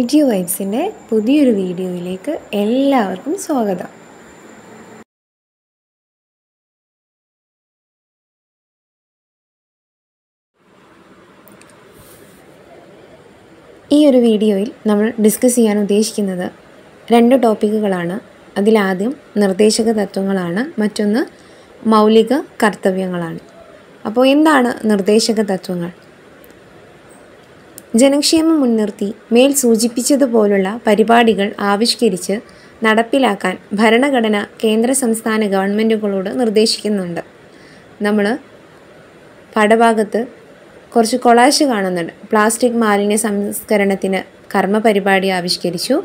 AG വൈബ്സിൻ്റെ പുതിയൊരു വീഡിയോയിലേക്ക് എല്ലാവർക്കും സ്വാഗതം ഈ ഒരു വീഡിയോയിൽ നമ്മൾ ഡിസ്കസ് ചെയ്യാൻ ഉദ്ദേശിക്കുന്നത് രണ്ട് ടോപ്പിക്കുകളാണ് അതിലാദ്യം നിർദ്ദേശക തത്വങ്ങളാണ് മറ്റൊന്ന് മൗലിക കർത്തവ്യങ്ങളാണ് അപ്പോൾ എന്താണ് നിർദ്ദേശക തത്വങ്ങൾ ജനക്ഷേമം മുൻനിർത്തി മേൽ സൂചിപ്പിച്ചതുപോലുള്ള പരിപാടികൾ ആവിഷ്കരിച്ച് നടപ്പിലാക്കാൻ ഭരണഘടന കേന്ദ്ര സംസ്ഥാന ഗവൺമെൻറ്റുകളോട് നിർദ്ദേശിക്കുന്നുണ്ട് നമ്മൾ പടഭാഗത്ത് കുറച്ച് കൊളാശ് കാണുന്നുണ്ട് പ്ലാസ്റ്റിക് മാലിന്യ സംസ്കരണത്തിന് കർമ്മ പരിപാടി ആവിഷ്കരിച്ചു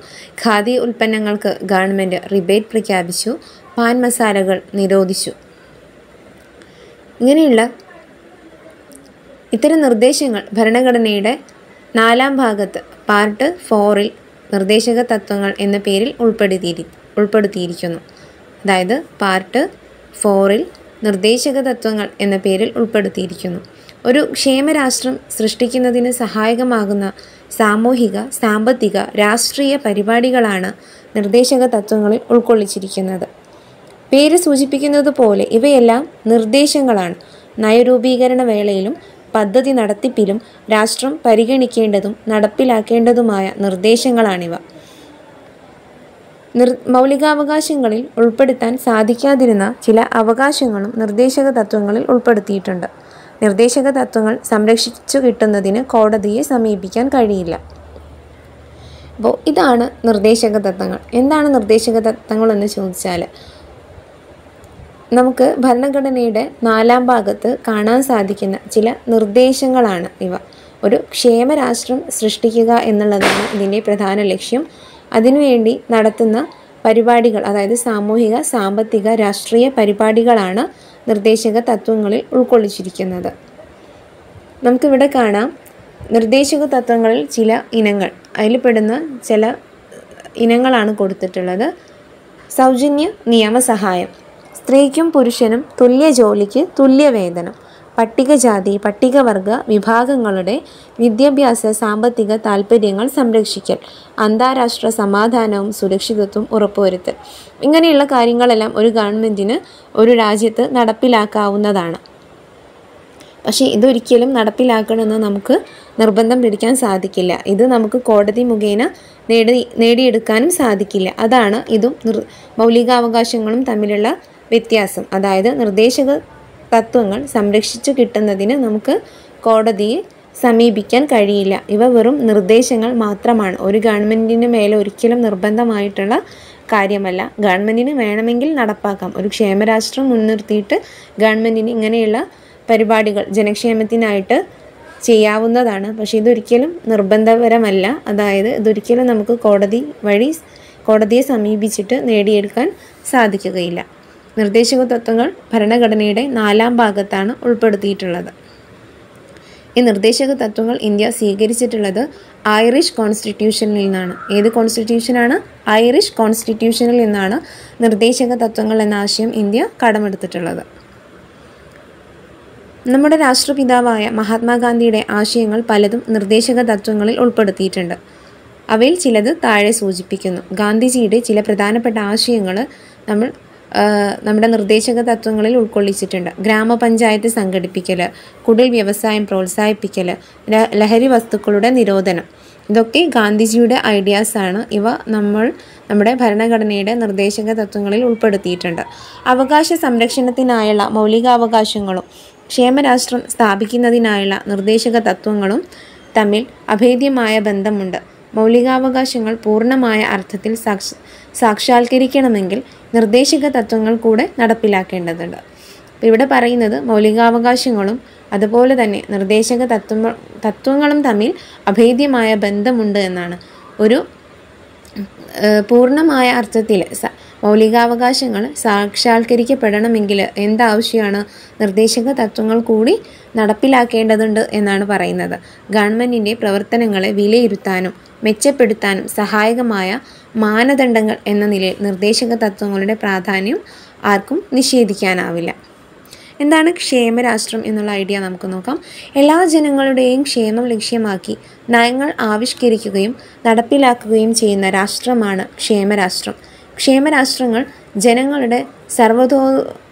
ഖാദി ഉൽപ്പന്നങ്ങൾക്ക് ഗവൺമെൻറ് റിബേറ്റ് പ്രഖ്യാപിച്ചു പാൻ മസാലകൾ നിരോധിച്ചു ഇങ്ങനെയുള്ള ഇത്തരം നിർദ്ദേശങ്ങൾ ഭരണഘടനയുടെ നാലാം ഭാഗത്ത് പാർട്ട് ഫോറിൽ നിർദ്ദേശക തത്വങ്ങൾ എന്ന പേരിൽ ഉൾപ്പെടുത്തിയിരി ഉൾപ്പെടുത്തിയിരിക്കുന്നു അതായത് പാർട്ട് ഫോറിൽ നിർദ്ദേശക തത്വങ്ങൾ എന്ന പേരിൽ ഉൾപ്പെടുത്തിയിരിക്കുന്നു ഒരു ക്ഷേമരാഷ്ട്രം സൃഷ്ടിക്കുന്നതിന് സഹായകമാകുന്ന സാമൂഹിക സാമ്പത്തിക രാഷ്ട്രീയ പരിപാടികളാണ് നിർദ്ദേശക തത്വങ്ങളിൽ ഉൾക്കൊള്ളിച്ചിരിക്കുന്നത് പേര് സൂചിപ്പിക്കുന്നത് പോലെ ഇവയെല്ലാം നിർദ്ദേശങ്ങളാണ് നയരൂപീകരണ വേളയിലും പദ്ധതി നടത്തിപ്പിലും രാഷ്ട്രം പരിഗണിക്കേണ്ടതും നടപ്പിലാക്കേണ്ടതുമായ നിർദ്ദേശങ്ങളാണിവ നിർ മൗലികാവകാശങ്ങളിൽ ഉൾപ്പെടുത്താൻ സാധിക്കാതിരുന്ന ചില അവകാശങ്ങളും നിർദ്ദേശക തത്വങ്ങളിൽ ഉൾപ്പെടുത്തിയിട്ടുണ്ട് നിർദ്ദേശക തത്വങ്ങൾ സംരക്ഷിച്ചു കിട്ടുന്നതിന് കോടതിയെ സമീപിക്കാൻ കഴിയില്ല അപ്പോൾ ഇതാണ് നിർദ്ദേശക തത്വങ്ങൾ എന്താണ് നിർദ്ദേശക തത്വങ്ങൾ എന്ന് ചോദിച്ചാൽ നമുക്ക് ഭരണഘടനയുടെ നാലാം ഭാഗത്ത് കാണാൻ സാധിക്കുന്ന ചില നിർദ്ദേശങ്ങളാണ് ഇവ ഒരു ക്ഷേമരാഷ്ട്രം സൃഷ്ടിക്കുക എന്നുള്ളതാണ് ഇതിൻ്റെ പ്രധാന ലക്ഷ്യം അതിനുവേണ്ടി നടത്തുന്ന പരിപാടികൾ അതായത് സാമൂഹിക സാമ്പത്തിക രാഷ്ട്രീയ പരിപാടികളാണ് നിർദ്ദേശക തത്വങ്ങളിൽ ഉൾക്കൊള്ളിച്ചിരിക്കുന്നത് നമുക്കിവിടെ കാണാം നിർദ്ദേശക തത്വങ്ങളിൽ ചില ഇനങ്ങൾ അതിൽപ്പെടുന്ന ചില ഇനങ്ങളാണ് കൊടുത്തിട്ടുള്ളത് സൗജന്യ നിയമസഹായം സ്ത്രീക്കും പുരുഷനും തുല്യ ജോലിക്ക് തുല്യ വേതനം പട്ടികജാതി പട്ടികവർഗ വിഭാഗങ്ങളുടെ വിദ്യാഭ്യാസ സാമ്പത്തിക താല്പര്യങ്ങൾ സംരക്ഷിക്കൽ അന്താരാഷ്ട്ര സമാധാനവും സുരക്ഷിതത്വവും ഉറപ്പുവരുത്തൽ ഇങ്ങനെയുള്ള കാര്യങ്ങളെല്ലാം ഒരു ഗവൺമെൻറ്റിന് ഒരു രാജ്യത്ത് നടപ്പിലാക്കാവുന്നതാണ് പക്ഷേ ഇതൊരിക്കലും നടപ്പിലാക്കണമെന്ന് നമുക്ക് നിർബന്ധം പിടിക്കാൻ സാധിക്കില്ല ഇത് നമുക്ക് കോടതി മുഖേന നേടി നേടിയെടുക്കാനും സാധിക്കില്ല അതാണ് ഇതും മൗലികാവകാശങ്ങളും തമ്മിലുള്ള വ്യത്യാസം അതായത് നിർദ്ദേശക തത്വങ്ങൾ സംരക്ഷിച്ചു കിട്ടുന്നതിന് നമുക്ക് കോടതിയെ സമീപിക്കാൻ കഴിയില്ല ഇവ വെറും നിർദ്ദേശങ്ങൾ മാത്രമാണ് ഒരു ഗവൺമെൻറ്റിന് മേലെ ഒരിക്കലും നിർബന്ധമായിട്ടുള്ള കാര്യമല്ല ഗവൺമെൻറ്റിന് വേണമെങ്കിൽ നടപ്പാക്കാം ഒരു ക്ഷേമരാഷ്ട്രം മുൻനിർത്തിയിട്ട് ഗവൺമെൻറ്റിന് ഇങ്ങനെയുള്ള പരിപാടികൾ ജനക്ഷേമത്തിനായിട്ട് ചെയ്യാവുന്നതാണ് പക്ഷേ ഇതൊരിക്കലും നിർബന്ധപരമല്ല അതായത് ഇതൊരിക്കലും നമുക്ക് കോടതി വഴി കോടതിയെ സമീപിച്ചിട്ട് നേടിയെടുക്കാൻ സാധിക്കുകയില്ല നിർദ്ദേശക തത്വങ്ങൾ ഭരണഘടനയുടെ നാലാം ഭാഗത്താണ് ഉൾപ്പെടുത്തിയിട്ടുള്ളത് ഈ നിർദ്ദേശക തത്വങ്ങൾ ഇന്ത്യ സ്വീകരിച്ചിട്ടുള്ളത് ഐറിഷ് കോൺസ്റ്റിറ്റ്യൂഷനിൽ നിന്നാണ് ഏത് കോൺസ്റ്റിറ്റ്യൂഷനാണ് ഐറിഷ് കോൺസ്റ്റിറ്റ്യൂഷനിൽ നിന്നാണ് നിർദ്ദേശക തത്വങ്ങൾ എന്ന ആശയം ഇന്ത്യ കടമെടുത്തിട്ടുള്ളത് നമ്മുടെ രാഷ്ട്രപിതാവായ മഹാത്മാഗാന്ധിയുടെ ആശയങ്ങൾ പലതും നിർദ്ദേശക തത്വങ്ങളിൽ ഉൾപ്പെടുത്തിയിട്ടുണ്ട് അവയിൽ ചിലത് താഴെ സൂചിപ്പിക്കുന്നു ഗാന്ധിജിയുടെ ചില പ്രധാനപ്പെട്ട ആശയങ്ങൾ നമ്മൾ നമ്മുടെ നിർദ്ദേശക തത്വങ്ങളിൽ ഉൾക്കൊള്ളിച്ചിട്ടുണ്ട് ഗ്രാമപഞ്ചായത്ത് സംഘടിപ്പിക്കൽ കുടിൽ വ്യവസായം പ്രോത്സാഹിപ്പിക്കൽ ലഹരി വസ്തുക്കളുടെ നിരോധനം ഇതൊക്കെ ഗാന്ധിജിയുടെ ഐഡിയാസാണ് ഇവ നമ്മൾ നമ്മുടെ ഭരണഘടനയുടെ നിർദ്ദേശക തത്വങ്ങളിൽ ഉൾപ്പെടുത്തിയിട്ടുണ്ട് അവകാശ സംരക്ഷണത്തിനായുള്ള മൗലികാവകാശങ്ങളും ക്ഷേമരാഷ്ട്രം സ്ഥാപിക്കുന്നതിനായുള്ള നിർദ്ദേശക തത്വങ്ങളും തമ്മിൽ അഭേദ്യമായ ബന്ധമുണ്ട് മൗലികാവകാശങ്ങൾ പൂർണ്ണമായ അർത്ഥത്തിൽ സാക്ഷ സാക്ഷാത്കരിക്കണമെങ്കിൽ നിർദ്ദേശിക തത്വങ്ങൾ കൂടെ നടപ്പിലാക്കേണ്ടതുണ്ട് ഇവിടെ പറയുന്നത് മൗലികാവകാശങ്ങളും അതുപോലെ തന്നെ നിർദ്ദേശക തത്വ തത്വങ്ങളും തമ്മിൽ അഭേദ്യമായ ബന്ധമുണ്ട് എന്നാണ് ഒരു പൂർണ്ണമായ അർത്ഥത്തിൽ മൗലികാവകാശങ്ങൾ സാക്ഷാത്കരിക്കപ്പെടണമെങ്കിൽ എന്താവശ്യമാണ് നിർദ്ദേശക തത്വങ്ങൾ കൂടി നടപ്പിലാക്കേണ്ടതുണ്ട് എന്നാണ് പറയുന്നത് ഗവൺമെൻറ്റിൻ്റെ പ്രവർത്തനങ്ങളെ വിലയിരുത്താനും മെച്ചപ്പെടുത്താനും സഹായകമായ മാനദണ്ഡങ്ങൾ എന്ന നിലയിൽ നിർദ്ദേശക തത്വങ്ങളുടെ പ്രാധാന്യം ആർക്കും നിഷേധിക്കാനാവില്ല എന്താണ് ക്ഷേമരാഷ്ട്രം എന്നുള്ള ഐഡിയ നമുക്ക് നോക്കാം എല്ലാ ജനങ്ങളുടെയും ക്ഷേമം ലക്ഷ്യമാക്കി നയങ്ങൾ ആവിഷ്കരിക്കുകയും നടപ്പിലാക്കുകയും ചെയ്യുന്ന രാഷ്ട്രമാണ് ക്ഷേമരാഷ്ട്രം ക്ഷേമരാഷ്ട്രങ്ങൾ ജനങ്ങളുടെ സർവതോ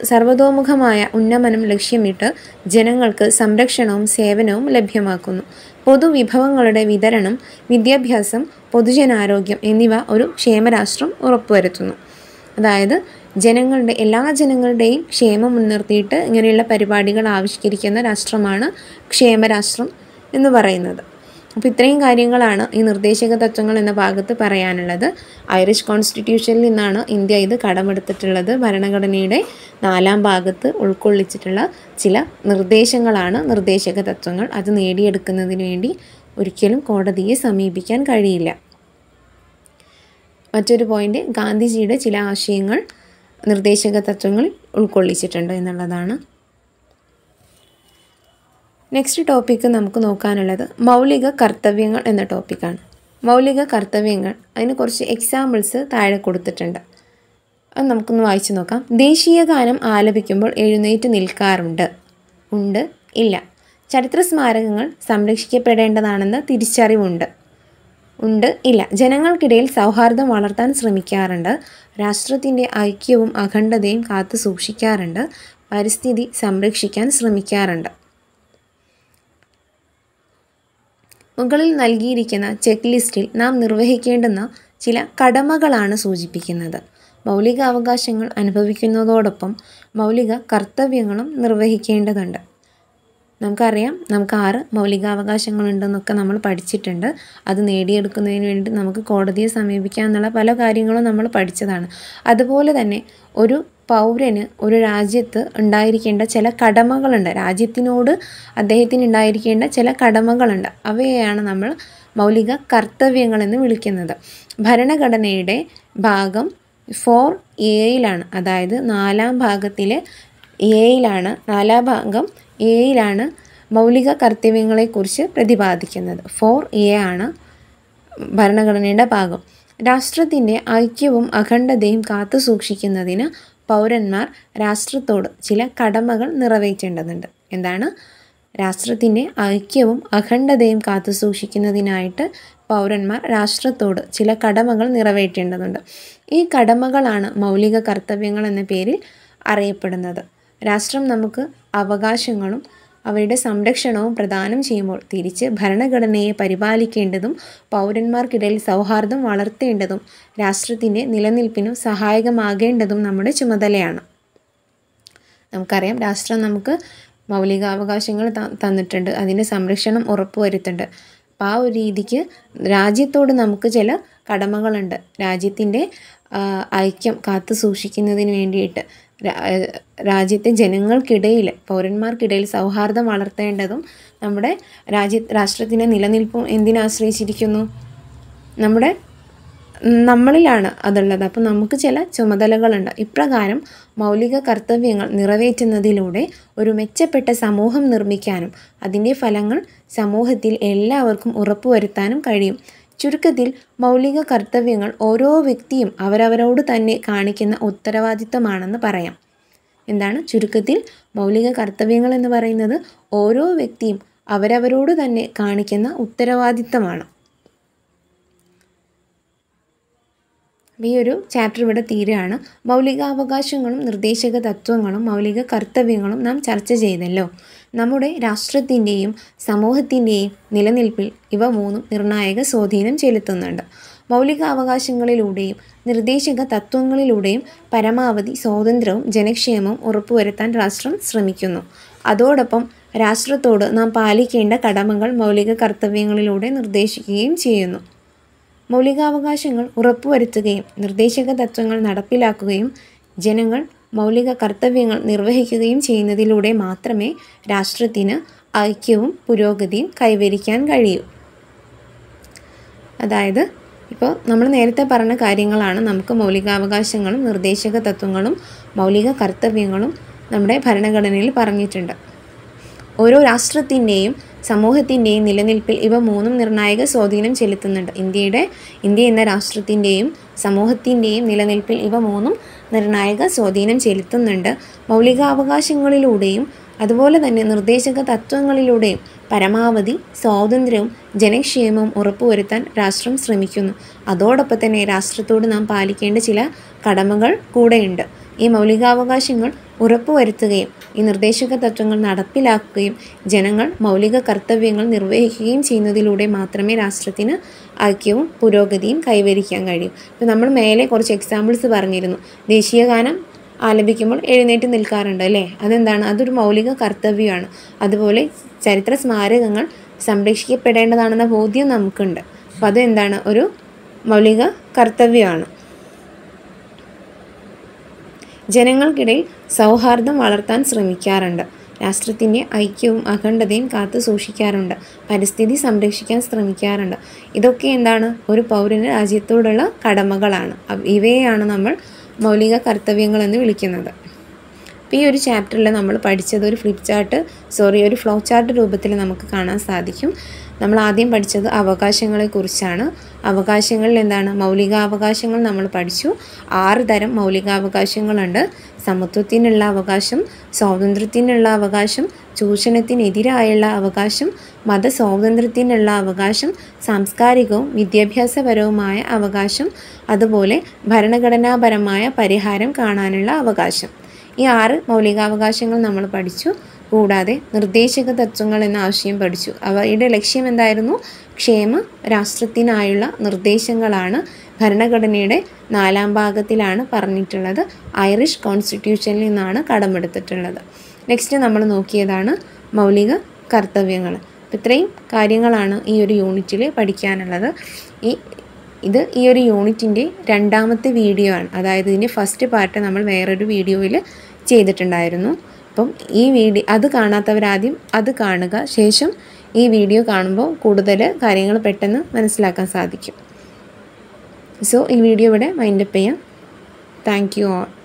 സർവതോമുഖമായ ഉന്നമനം ലക്ഷ്യമിട്ട് ജനങ്ങൾക്ക് സംരക്ഷണവും സേവനവും ലഭ്യമാക്കുന്നു പൊതുവിഭവങ്ങളുടെ വിതരണം വിദ്യാഭ്യാസം പൊതുജനാരോഗ്യം എന്നിവ ഒരു ക്ഷേമരാഷ്ട്രം ഉറപ്പുവരുത്തുന്നു അതായത് ജനങ്ങളുടെ എല്ലാ ജനങ്ങളുടെയും ക്ഷേമം മുൻനിർത്തിയിട്ട് ഇങ്ങനെയുള്ള പരിപാടികൾ ആവിഷ്കരിക്കുന്ന രാഷ്ട്രമാണ് ക്ഷേമരാഷ്ട്രം എന്ന് പറയുന്നത് അപ്പോൾ ഇത്രയും കാര്യങ്ങളാണ് ഈ നിർദ്ദേശക തത്വങ്ങൾ എന്ന ഭാഗത്ത് പറയാനുള്ളത് ഐറിഷ് കോൺസ്റ്റിറ്റ്യൂഷനിൽ നിന്നാണ് ഇന്ത്യ ഇത് കടമെടുത്തിട്ടുള്ളത് ഭരണഘടനയുടെ നാലാം ഭാഗത്ത് ഉൾക്കൊള്ളിച്ചിട്ടുള്ള ചില നിർദ്ദേശങ്ങളാണ് നിർദ്ദേശക തത്വങ്ങൾ അത് നേടിയെടുക്കുന്നതിന് വേണ്ടി ഒരിക്കലും കോടതിയെ സമീപിക്കാൻ കഴിയില്ല മറ്റൊരു പോയിൻ്റ് ഗാന്ധിജിയുടെ ചില ആശയങ്ങൾ നിർദ്ദേശക തത്വങ്ങളിൽ ഉൾക്കൊള്ളിച്ചിട്ടുണ്ട് എന്നുള്ളതാണ് നെക്സ്റ്റ് ടോപ്പിക്ക് നമുക്ക് നോക്കാനുള്ളത് മൗലിക കർത്തവ്യങ്ങൾ എന്ന ടോപ്പിക്കാണ് മൗലിക കർത്തവ്യങ്ങൾ അതിന് കുറച്ച് എക്സാമ്പിൾസ് താഴെ കൊടുത്തിട്ടുണ്ട് അത് നമുക്കൊന്ന് വായിച്ചു നോക്കാം ദേശീയ ഗാനം ആലപിക്കുമ്പോൾ എഴുന്നേറ്റ് നിൽക്കാറുണ്ട് ഉണ്ട് ഇല്ല ചരിത്ര സ്മാരകങ്ങൾ സംരക്ഷിക്കപ്പെടേണ്ടതാണെന്ന് തിരിച്ചറിവുണ്ട് ഉണ്ട് ഇല്ല ജനങ്ങൾക്കിടയിൽ സൗഹാർദ്ദം വളർത്താൻ ശ്രമിക്കാറുണ്ട് രാഷ്ട്രത്തിൻ്റെ ഐക്യവും അഖണ്ഡതയും കാത്തു സൂക്ഷിക്കാറുണ്ട് പരിസ്ഥിതി സംരക്ഷിക്കാൻ ശ്രമിക്കാറുണ്ട് മുകളിൽ നൽകിയിരിക്കുന്ന ചെക്ക് ലിസ്റ്റിൽ നാം നിർവഹിക്കേണ്ടുന്ന ചില കടമകളാണ് സൂചിപ്പിക്കുന്നത് മൗലിക അവകാശങ്ങൾ അനുഭവിക്കുന്നതോടൊപ്പം മൗലിക കർത്തവ്യങ്ങളും നിർവഹിക്കേണ്ടതുണ്ട് നമുക്കറിയാം നമുക്ക് ആറ് മൗലികാവകാശങ്ങളുണ്ടെന്നൊക്കെ നമ്മൾ പഠിച്ചിട്ടുണ്ട് അത് നേടിയെടുക്കുന്നതിന് വേണ്ടി നമുക്ക് കോടതിയെ സമീപിക്കാം എന്നുള്ള പല കാര്യങ്ങളും നമ്മൾ പഠിച്ചതാണ് അതുപോലെ തന്നെ ഒരു പൗരന് ഒരു രാജ്യത്ത് ഉണ്ടായിരിക്കേണ്ട ചില കടമകളുണ്ട് രാജ്യത്തിനോട് അദ്ദേഹത്തിന് ഉണ്ടായിരിക്കേണ്ട ചില കടമകളുണ്ട് അവയെയാണ് നമ്മൾ മൗലിക കർത്തവ്യങ്ങളെന്ന് വിളിക്കുന്നത് ഭരണഘടനയുടെ ഭാഗം ഫോർ എയിലാണ് അതായത് നാലാം ഭാഗത്തിലെ ഏയിലാണ് നാലാം ഭാഗം ഏയിലാണ് മൗലിക കർത്തവ്യങ്ങളെക്കുറിച്ച് പ്രതിപാദിക്കുന്നത് ഫോർ എ ആണ് ഭരണഘടനയുടെ ഭാഗം രാഷ്ട്രത്തിൻ്റെ ഐക്യവും അഖണ്ഡതയും കാത്തു സൂക്ഷിക്കുന്നതിന് പൗരന്മാർ രാഷ്ട്രത്തോട് ചില കടമകൾ നിറവേറ്റേണ്ടതുണ്ട് എന്താണ് രാഷ്ട്രത്തിൻ്റെ ഐക്യവും അഖണ്ഡതയും കാത്തു സൂക്ഷിക്കുന്നതിനായിട്ട് പൗരന്മാർ രാഷ്ട്രത്തോട് ചില കടമകൾ നിറവേറ്റേണ്ടതുണ്ട് ഈ കടമകളാണ് മൗലിക കർത്തവ്യങ്ങൾ എന്ന പേരിൽ അറിയപ്പെടുന്നത് രാഷ്ട്രം നമുക്ക് അവകാശങ്ങളും അവയുടെ സംരക്ഷണവും പ്രദാനം ചെയ്യുമ്പോൾ തിരിച്ച് ഭരണഘടനയെ പരിപാലിക്കേണ്ടതും പൗരന്മാർക്കിടയിൽ സൗഹാർദ്ദം വളർത്തേണ്ടതും രാഷ്ട്രത്തിൻ്റെ നിലനിൽപ്പിനും സഹായകമാകേണ്ടതും നമ്മുടെ ചുമതലയാണ് നമുക്കറിയാം രാഷ്ട്രം നമുക്ക് മൗലികാവകാശങ്ങൾ തന്നിട്ടുണ്ട് അതിൻ്റെ സംരക്ഷണം ഉറപ്പുവരുത്തുന്നുണ്ട് അപ്പോൾ ആ ഒരു രീതിക്ക് രാജ്യത്തോട് നമുക്ക് ചില കടമകളുണ്ട് രാജ്യത്തിൻ്റെ ഐക്യം കാത്തു സൂക്ഷിക്കുന്നതിന് വേണ്ടിയിട്ട് രാജ്യത്തെ ജനങ്ങൾക്കിടയിൽ പൗരന്മാർക്കിടയിൽ സൗഹാർദ്ദം വളർത്തേണ്ടതും നമ്മുടെ രാജ്യ രാഷ്ട്രത്തിൻ്റെ നിലനിൽപ്പും എന്തിനാശ്രയിച്ചിരിക്കുന്നു നമ്മുടെ നമ്മളിലാണ് അതുള്ളത് അപ്പോൾ നമുക്ക് ചില ചുമതലകളുണ്ട് ഇപ്രകാരം മൗലിക കർത്തവ്യങ്ങൾ നിറവേറ്റുന്നതിലൂടെ ഒരു മെച്ചപ്പെട്ട സമൂഹം നിർമ്മിക്കാനും അതിൻ്റെ ഫലങ്ങൾ സമൂഹത്തിൽ എല്ലാവർക്കും ഉറപ്പുവരുത്താനും കഴിയും ചുരുക്കത്തിൽ മൗലിക കർത്തവ്യങ്ങൾ ഓരോ വ്യക്തിയും അവരവരോട് തന്നെ കാണിക്കുന്ന ഉത്തരവാദിത്തമാണെന്ന് പറയാം എന്താണ് ചുരുക്കത്തിൽ മൗലിക കർത്തവ്യങ്ങൾ എന്ന് പറയുന്നത് ഓരോ വ്യക്തിയും അവരവരോട് തന്നെ കാണിക്കുന്ന ഉത്തരവാദിത്തമാണ് ഈ ഒരു ചാപ്റ്റർ ഇവിടെ തീരുകയാണ് മൗലികാവകാശങ്ങളും നിർദ്ദേശക തത്വങ്ങളും മൗലിക കർത്തവ്യങ്ങളും നാം ചർച്ച ചെയ്തല്ലോ നമ്മുടെ രാഷ്ട്രത്തിൻ്റെയും സമൂഹത്തിൻ്റെയും നിലനിൽപ്പിൽ ഇവ മൂന്നും നിർണായക സ്വാധീനം ചെലുത്തുന്നുണ്ട് മൗലികാവകാശങ്ങളിലൂടെയും നിർദ്ദേശക തത്വങ്ങളിലൂടെയും പരമാവധി സ്വാതന്ത്ര്യവും ജനക്ഷേമവും ഉറപ്പുവരുത്താൻ രാഷ്ട്രം ശ്രമിക്കുന്നു അതോടൊപ്പം രാഷ്ട്രത്തോട് നാം പാലിക്കേണ്ട കടമകൾ മൗലിക കർത്തവ്യങ്ങളിലൂടെ നിർദ്ദേശിക്കുകയും ചെയ്യുന്നു മൗലികാവകാശങ്ങൾ ഉറപ്പുവരുത്തുകയും നിർദ്ദേശക തത്വങ്ങൾ നടപ്പിലാക്കുകയും ജനങ്ങൾ മൗലിക കർത്തവ്യങ്ങൾ നിർവഹിക്കുകയും ചെയ്യുന്നതിലൂടെ മാത്രമേ രാഷ്ട്രത്തിന് ഐക്യവും പുരോഗതിയും കൈവരിക്കാൻ കഴിയൂ അതായത് ഇപ്പോൾ നമ്മൾ നേരത്തെ പറഞ്ഞ കാര്യങ്ങളാണ് നമുക്ക് മൗലികാവകാശങ്ങളും നിർദ്ദേശക തത്വങ്ങളും മൗലിക കർത്തവ്യങ്ങളും നമ്മുടെ ഭരണഘടനയിൽ പറഞ്ഞിട്ടുണ്ട് ഓരോ രാഷ്ട്രത്തിൻ്റെയും സമൂഹത്തിൻ്റെയും നിലനിൽപ്പിൽ ഇവ മൂന്നും നിർണായക സ്വാധീനം ചെലുത്തുന്നുണ്ട് ഇന്ത്യയുടെ ഇന്ത്യ എന്ന രാഷ്ട്രത്തിൻ്റെയും സമൂഹത്തിൻ്റെയും നിലനിൽപ്പിൽ ഇവ മൂന്നും നിർണായക സ്വാധീനം ചെലുത്തുന്നുണ്ട് മൗലികാവകാശങ്ങളിലൂടെയും അതുപോലെ തന്നെ നിർദ്ദേശക തത്വങ്ങളിലൂടെയും പരമാവധി സ്വാതന്ത്ര്യവും ജനക്ഷേമവും ഉറപ്പുവരുത്താൻ രാഷ്ട്രം ശ്രമിക്കുന്നു അതോടൊപ്പം തന്നെ രാഷ്ട്രത്തോട് നാം പാലിക്കേണ്ട ചില കടമകൾ കൂടെയുണ്ട് ഈ മൗലികാവകാശങ്ങൾ ഉറപ്പുവരുത്തുകയും ഈ നിർദ്ദേശക തത്വങ്ങൾ നടപ്പിലാക്കുകയും ജനങ്ങൾ മൗലിക കർത്തവ്യങ്ങൾ നിർവഹിക്കുകയും ചെയ്യുന്നതിലൂടെ മാത്രമേ രാഷ്ട്രത്തിന് ഐക്യവും പുരോഗതിയും കൈവരിക്കാൻ കഴിയൂ ഇപ്പം നമ്മൾ മേലെ കുറച്ച് എക്സാമ്പിൾസ് പറഞ്ഞിരുന്നു ദേശീയഗാനം ആലപിക്കുമ്പോൾ എഴുന്നേറ്റ് നിൽക്കാറുണ്ട് അല്ലേ അതെന്താണ് അതൊരു മൗലിക കർത്തവ്യമാണ് അതുപോലെ ചരിത്ര സ്മാരകങ്ങൾ സംരക്ഷിക്കപ്പെടേണ്ടതാണെന്ന ബോധ്യം നമുക്കുണ്ട് അപ്പോൾ അതെന്താണ് ഒരു മൗലിക കർത്തവ്യമാണ് ജനങ്ങൾക്കിടയിൽ സൗഹാർദ്ദം വളർത്താൻ ശ്രമിക്കാറുണ്ട് രാഷ്ട്രത്തിൻ്റെ ഐക്യവും അഖണ്ഡതയും കാത്തു സൂക്ഷിക്കാറുണ്ട് പരിസ്ഥിതി സംരക്ഷിക്കാൻ ശ്രമിക്കാറുണ്ട് ഇതൊക്കെ എന്താണ് ഒരു പൗരന് രാജ്യത്തോടുള്ള കടമകളാണ് ഇവയെയാണ് നമ്മൾ മൗലിക കർത്തവ്യങ്ങളെന്ന് വിളിക്കുന്നത് അപ്പോൾ ഈ ഒരു ചാപ്റ്ററിൽ നമ്മൾ പഠിച്ചത് ഒരു ഫ്ലിപ്പ് ചാർട്ട് സോറി ഒരു ഫ്ലോ ചാർട്ട് രൂപത്തിൽ നമുക്ക് കാണാൻ സാധിക്കും നമ്മൾ ആദ്യം പഠിച്ചത് അവകാശങ്ങളെക്കുറിച്ചാണ് അവകാശങ്ങളിൽ എന്താണ് മൗലികാവകാശങ്ങൾ നമ്മൾ പഠിച്ചു ആറ് തരം മൗലികാവകാശങ്ങളുണ്ട് സമത്വത്തിനുള്ള അവകാശം സ്വാതന്ത്ര്യത്തിനുള്ള അവകാശം ചൂഷണത്തിനെതിരായുള്ള അവകാശം മതസ്വാതന്ത്ര്യത്തിനുള്ള അവകാശം സാംസ്കാരികവും വിദ്യാഭ്യാസപരവുമായ അവകാശം അതുപോലെ ഭരണഘടനാപരമായ പരിഹാരം കാണാനുള്ള അവകാശം ഈ ആറ് മൗലികാവകാശങ്ങൾ നമ്മൾ പഠിച്ചു കൂടാതെ നിർദ്ദേശക തത്വങ്ങൾ എന്ന ആശയം പഠിച്ചു അവയുടെ ലക്ഷ്യം എന്തായിരുന്നു ക്ഷേമ രാഷ്ട്രത്തിനായുള്ള നിർദ്ദേശങ്ങളാണ് ഭരണഘടനയുടെ നാലാം ഭാഗത്തിലാണ് പറഞ്ഞിട്ടുള്ളത് ഐറിഷ് കോൺസ്റ്റിറ്റ്യൂഷനിൽ നിന്നാണ് കടമെടുത്തിട്ടുള്ളത് നെക്സ്റ്റ് നമ്മൾ നോക്കിയതാണ് മൗലിക കർത്തവ്യങ്ങൾ ഇത്രയും കാര്യങ്ങളാണ് ഈ ഒരു യൂണിറ്റിൽ പഠിക്കാനുള്ളത് ഈ ഇത് ഈ ഒരു യൂണിറ്റിൻ്റെ രണ്ടാമത്തെ വീഡിയോ ആണ് അതായത് ഇതിൻ്റെ ഫസ്റ്റ് പാർട്ട് നമ്മൾ വേറൊരു വീഡിയോയിൽ ചെയ്തിട്ടുണ്ടായിരുന്നു അപ്പം ഈ വീഡിയോ അത് കാണാത്തവരാദ്യം അത് കാണുക ശേഷം ഈ വീഡിയോ കാണുമ്പോൾ കൂടുതൽ കാര്യങ്ങൾ പെട്ടെന്ന് മനസ്സിലാക്കാൻ സാധിക്കും സോ ഈ വീഡിയോ ഇവിടെ മൈൻഡപ്പ് ചെയ്യാം താങ്ക് യു ഓൾ